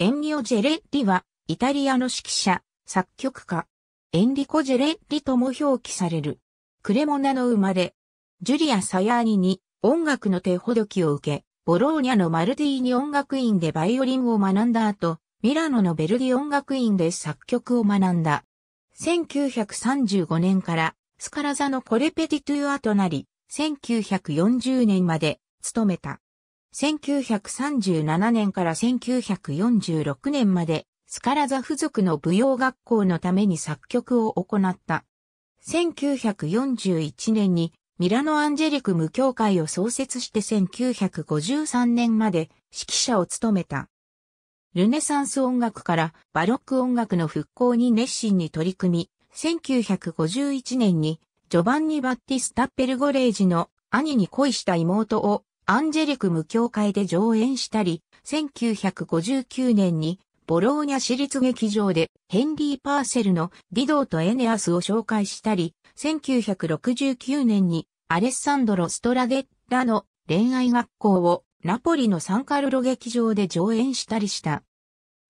エンリオ・ジェレッリは、イタリアの指揮者、作曲家。エンリコ・ジェレッリとも表記される。クレモナの生まれ。ジュリア・サヤーニに音楽の手ほどきを受け、ボローニャのマルティーニ音楽院でバイオリンを学んだ後、ミラノのベルディ音楽院で作曲を学んだ。1935年からスカラザのコレペティトゥアとなり、1940年まで勤めた。1937年から1946年まで、スカラザ付属の舞踊学校のために作曲を行った。1941年にミラノアンジェリク無教会を創設して1953年まで指揮者を務めた。ルネサンス音楽からバロック音楽の復興に熱心に取り組み、1951年にジョバンニ・バッティスタ・ッペルゴレージの兄に恋した妹をアンジェリク無教会で上演したり、1959年にボローニャ市立劇場でヘンリー・パーセルのディドーとエネアスを紹介したり、1969年にアレッサンドロ・ストラデッラの恋愛学校をナポリのサンカルロ劇場で上演したりした。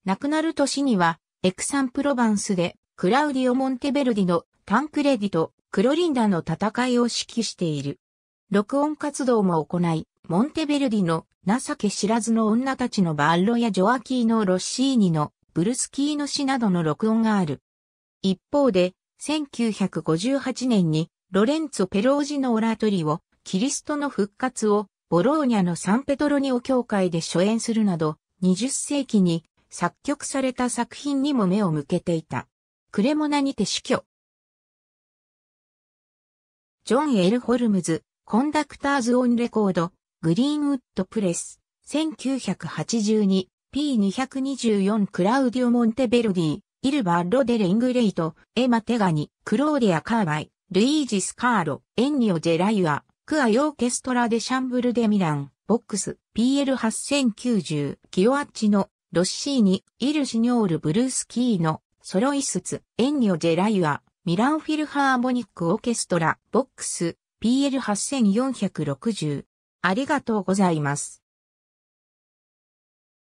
亡くなる年にはエクサン・プロバンスでクラウディオ・モンテベルディのタンクレディとクロリンダの戦いを指揮している。録音活動も行い、モンテベルディの情け知らずの女たちのバッロやジョアキーノ・ロッシーニのブルスキーノ詩などの録音がある。一方で、1958年にロレンツォ・ペロージのオラトリをキリストの復活をボローニャのサンペトロニオ教会で初演するなど、20世紀に作曲された作品にも目を向けていた。クレモナにて死去。ジョン・エル・ホルムズ、コンダクターズ・オン・レコード、グリーンウッドプレス、1982、P224 クラウディオ・モンテベルディ、イルバロ・デ・レングレイト、エマ・テガニ、クローディア・カーバイ、ルイージ・スカーロ、エンニオ・ジェライア、クア・ヨーケストラ・デ・シャンブル・デ・ミラン、ボックス、PL8090、キヨアッチの、ロッシーニ、イルシニョール・ブルースキーの、ソロイスツ、エンニオ・ジェライア、ミランフィルハーモニックオーケストラ、ボックス、PL8460、ありがとうございます。